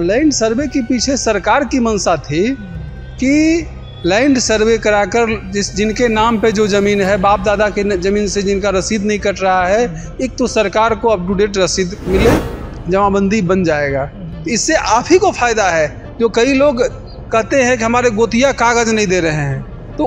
Land survey के पीछे सरकार की मंशा थी कि लैंड सर्वे कराकर जिस जिनके नाम पे जो ज़मीन है बाप दादा के ज़मीन से जिनका रसीद नहीं कट रहा है एक तो सरकार को अप टू डेट रसीद मिले जमाबंदी बन जाएगा इससे आप ही को फ़ायदा है जो कई लोग कहते हैं कि हमारे गोतिया कागज़ नहीं दे रहे हैं तो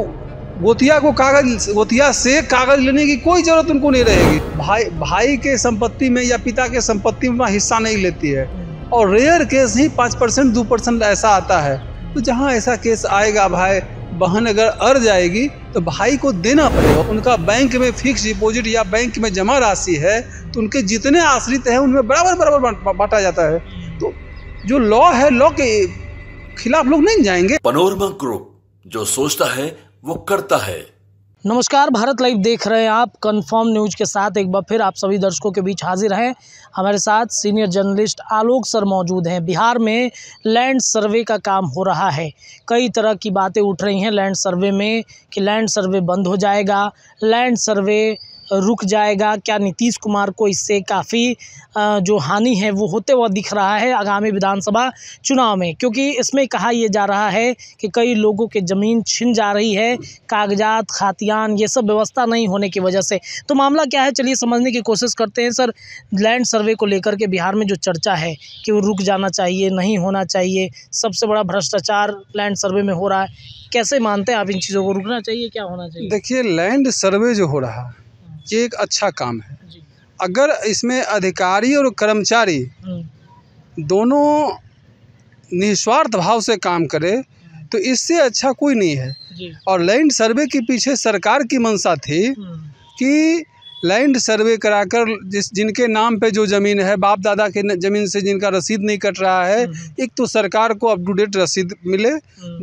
गोतिया को कागज गोतिया से कागज लेने की कोई ज़रूरत उनको नहीं रहेगी भाई भाई के संपत्ति में या पिता के संपत्ति में हिस्सा नहीं लेती है और रेयर केस ही पाँच परसेंट दो परसेंट ऐसा आता है तो जहाँ ऐसा केस आएगा भाई बहन अगर अर जाएगी तो भाई को देना पड़ेगा उनका बैंक में फिक्स डिपॉजिट या बैंक में जमा राशि है तो उनके जितने आश्रित हैं उनमें बराबर बराबर बांटा जाता है तो जो लॉ है लॉ के खिलाफ लोग नहीं जाएंगे पनोरमा ग्रुप जो सोचता है वो करता है नमस्कार भारत लाइव देख रहे हैं आप कंफर्म न्यूज के साथ एक बार फिर आप सभी दर्शकों के बीच हाजिर हैं हमारे साथ सीनियर जर्नलिस्ट आलोक सर मौजूद हैं बिहार में लैंड सर्वे का काम हो रहा है कई तरह की बातें उठ रही हैं लैंड सर्वे में कि लैंड सर्वे बंद हो जाएगा लैंड सर्वे रुक जाएगा क्या नीतीश कुमार को इससे काफ़ी जो हानि है वो होते हुआ दिख रहा है आगामी विधानसभा चुनाव में क्योंकि इसमें कहा यह जा रहा है कि कई लोगों के ज़मीन छिन जा रही है कागजात खातियान ये सब व्यवस्था नहीं होने की वजह से तो मामला क्या है चलिए समझने की कोशिश करते हैं सर लैंड सर्वे को लेकर के बिहार में जो चर्चा है कि वो रुक जाना चाहिए नहीं होना चाहिए सबसे बड़ा भ्रष्टाचार लैंड सर्वे में हो रहा है कैसे मानते हैं आप इन चीज़ों को रुकना चाहिए क्या होना चाहिए देखिए लैंड सर्वे जो हो रहा है ये एक अच्छा काम है अगर इसमें अधिकारी और कर्मचारी हम्म। दोनों निस्वार्थ भाव से काम करे तो इससे अच्छा कोई नहीं है और लैंड सर्वे के पीछे सरकार की मंशा थी हम्म। कि लैंड सर्वे कराकर जिस जिनके नाम पे जो ज़मीन है बाप दादा के ज़मीन से जिनका रसीद नहीं कट रहा है हम्म। एक तो सरकार को अप टू डेट रसीद मिले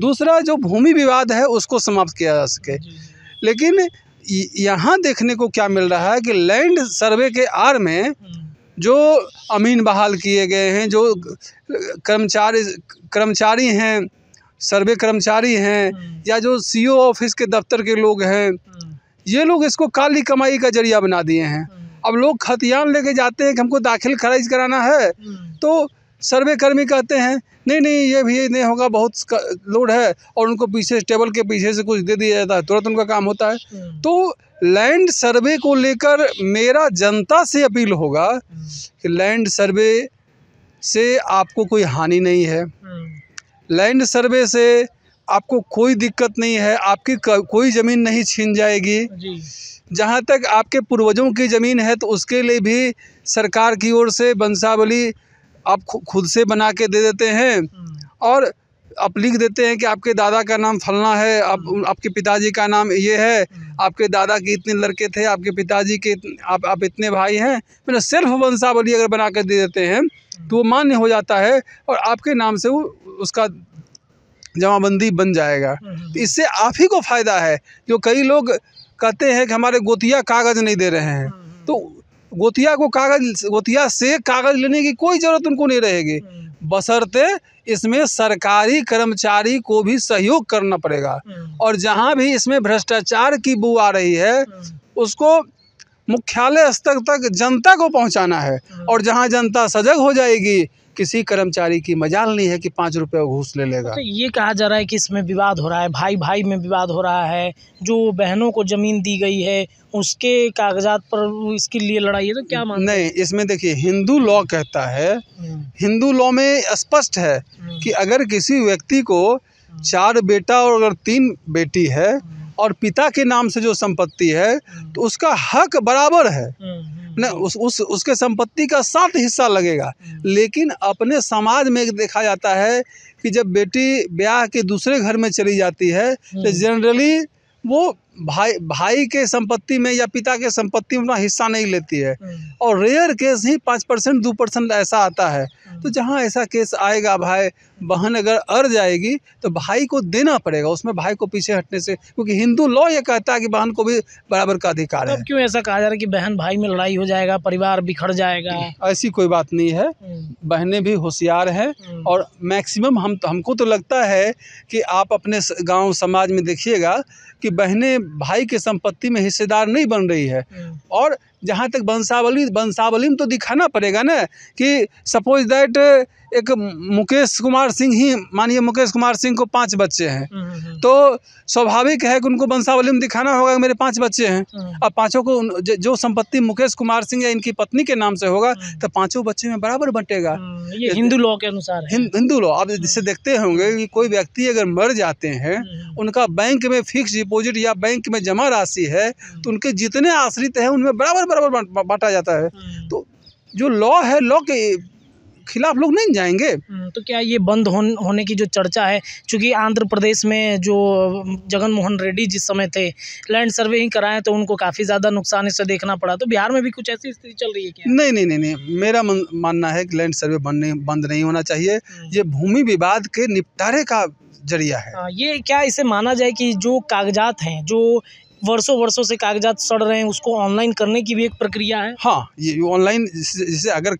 दूसरा जो भूमि विवाद है उसको समाप्त किया जा सके लेकिन यहाँ देखने को क्या मिल रहा है कि लैंड सर्वे के आर में जो अमीन बहाल किए गए हैं जो कर्मचारी कर्मचारी हैं सर्वे कर्मचारी हैं हम्म। या जो सीईओ e ऑफिस के दफ्तर के लोग हैं हम्म। ये लोग इसको काली कमाई का जरिया बना दिए हैं हम्म। अब लोग खतियान लेके जाते हैं कि हमको दाखिल खारिज कराना है तो सर्वे कर्मी कहते हैं नहीं नहीं ये भी नहीं होगा बहुत लोड है और उनको पीछे टेबल के पीछे से कुछ दे दिया जाता है तुरंत उनका काम होता है हम्म। तो लैंड सर्वे को लेकर मेरा जनता से अपील होगा हम्म। कि लैंड सर्वे से आपको कोई हानि नहीं है हम्म। लैंड सर्वे से आपको कोई दिक्कत नहीं है आपकी कोई ज़मीन नहीं छीन जाएगी जहाँ तक आपके पूर्वजों की ज़मीन है तो उसके लिए भी सरकार की ओर से वंशावली आप खुद से बना के दे देते हैं हम्म। और आप लिख देते हैं कि आपके दादा का नाम फलना है आप हम्म। आपके पिताजी का नाम ये है हम्म। आपके दादा के इतने लड़के थे आपके पिताजी के आप आप इतने भाई हैं मैंने सिर्फ वंशावली अगर बना कर दे देते हैं तो वो मान्य हो जाता है और आपके नाम से वो उसका जमाबंदी बन जाएगा तो इससे आप ही को फ़ायदा है जो कई लोग कहते हैं कि हमारे गोतिया कागज़ नहीं दे रहे हैं तो गोतिया को कागज गोतिया से कागज लेने की कोई ज़रूरत उनको नहीं रहेगी हम्म। बसरते इसमें सरकारी कर्मचारी को भी सहयोग करना पड़ेगा हम्म। और जहाँ भी इसमें भ्रष्टाचार की बू आ रही है हम्म। उसको मुख्यालय स्तर तक जनता को पहुंचाना है हाँ। और जहां जनता सजग हो जाएगी किसी कर्मचारी की मजाल नहीं है कि पाँच रुपये घूस ले लेगा तो ये कहा जा रहा है कि इसमें विवाद हो रहा है भाई भाई में विवाद हो रहा है जो बहनों को ज़मीन दी गई है उसके कागजात पर इसके लिए लड़ाई है तो क्या मान नहीं इसमें देखिए हिंदू लॉ कहता है हम्म। हिंदू लॉ में स्पष्ट है हम्म। कि अगर किसी व्यक्ति को हम्म। चार बेटा और अगर तीन बेटी है और पिता के नाम से जो संपत्ति है तो उसका हक बराबर है न उस उस उसके संपत्ति का सात हिस्सा लगेगा लेकिन अपने समाज में देखा जाता है कि जब बेटी ब्याह के दूसरे घर में चली जाती है तो जनरली हम्म। वो भाई भाई के संपत्ति में या पिता के संपत्ति में उतना हिस्सा नहीं लेती है हम्म। और रेयर केस ही पाँच परसेंट दो परसेंट ऐसा आता है हम्म। तो जहाँ ऐसा केस आएगा भाई बहन अगर अर जाएगी तो भाई को देना पड़ेगा उसमें भाई को पीछे हटने से क्योंकि हिंदू लॉ ये कहता है कि बहन को भी बराबर का अधिकार है क्यों ऐसा कहा जा रहा है कि बहन भाई में लड़ाई हो जाएगा परिवार बिखर जाएगा ऐसी कोई बात नहीं है हम्म। बहनें भी होशियार हैं और मैक्सिमम हम हमको तो लगता है कि आप अपने गाँव समाज में देखिएगा कि बहनें भाई के संपत्ति में हिस्सेदार नहीं बन रही है हम्म। और जहाँ तक वंशावली वंशावली में तो दिखाना पड़ेगा ना कि सपोज दैट एक मुकेश कुमार सिंह ही मानिए मुकेश कुमार सिंह को पांच बच्चे हैं हम्म, हम्म, हम्म। तो स्वाभाविक है कि उनको वंशावली में दिखाना होगा मेरे पांच बच्चे हैं अब पांचों को जो संपत्ति मुकेश कुमार सिंह या इनकी पत्नी के नाम से होगा तो पांचों बच्चे में बराबर बंटेगा ये तो हिंदू लॉ के अनुसार हिंदू लॉ आप जिससे देखते होंगे कि कोई व्यक्ति अगर मर जाते हैं उनका बैंक में फिक्स डिपोजिट या बैंक में जमा राशि है तो उनके जितने आश्रित हैं उनमें बराबर बराबर बांटा जाता है हम्म। तो जो लॉ है लॉ के खिलाफ लोग नहीं जाएंगे हम्म, तो क्या ये बंद हो, होने की जो चर्चा है क्योंकि आंध्र प्रदेश में जो जगन मोहन रेड्डी जिस समय थे लैंड सर्वे ही कराए तो उनको काफ़ी ज़्यादा नुकसान इससे देखना पड़ा तो बिहार में भी कुछ ऐसी स्थिति चल रही है क्या नहीं नहीं नहीं नहीं मेरा मानना है कि लैंड सर्वे बनने बंद नहीं होना चाहिए हम्म। ये भूमि विवाद के निपटारे का जरिया है आ, हाँ, ये क्या इसे माना जाए कि जो कागजात हैं जो वर्षों वर्षों से कागजात सड़ रहे हैं उसको ऑनलाइन करने की भी एक प्रक्रिया है हाँ ये ऑनलाइन जैसे अगर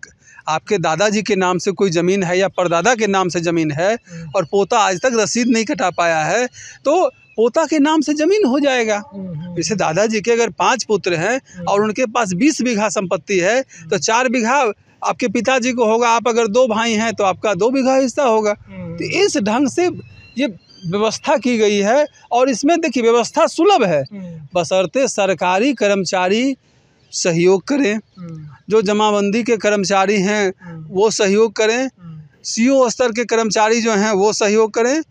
आपके दादाजी के नाम से कोई ज़मीन है या परदादा के नाम से ज़मीन है हम्म। और पोता आज तक रसीद नहीं कटा पाया है तो पोता के नाम से ज़मीन हो जाएगा जैसे दादाजी के अगर पाँच पुत्र हैं हम्म। और उनके पास बीस बीघा संपत्ति है हम्म। तो चार बीघा आपके पिताजी को होगा आप अगर दो भाई हैं तो आपका दो बीघा हिस्सा होगा तो इस ढंग से ये व्यवस्था की गई है और इसमें देखिए व्यवस्था सुलभ है हम्म। बसरते सरकारी कर्मचारी सहयोग करें हम्म। जो जमाबंदी के कर्मचारी हैं हम्म। वो सहयोग करें सीओ स्तर के कर्मचारी जो हैं वो सहयोग करें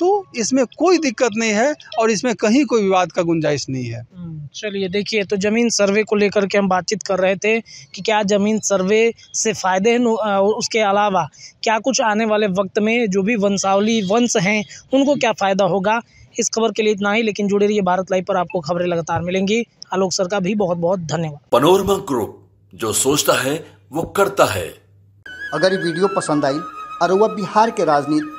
तो इसमें कोई दिक्कत नहीं है और इसमें कहीं कोई विवाद का गुंजाइश नहीं है हम्म, चलिए देखिए तो ज़मीन सर्वे को लेकर के हम बातचीत कर रहे थे कि क्या ज़मीन सर्वे से फ़ायदे हैं उसके अलावा क्या कुछ आने वाले वक्त में जो भी वंशावली वंश हैं उनको क्या फ़ायदा होगा इस खबर के लिए इतना ही लेकिन जुड़े रहिए भारत लाइव पर आपको खबरें लगातार मिलेंगी आलोक सर का भी बहुत बहुत धन्यवाद पनोरमा ग्रुप जो सोचता है वो करता है अगर वीडियो पसंद आई और वह बिहार के राजनीति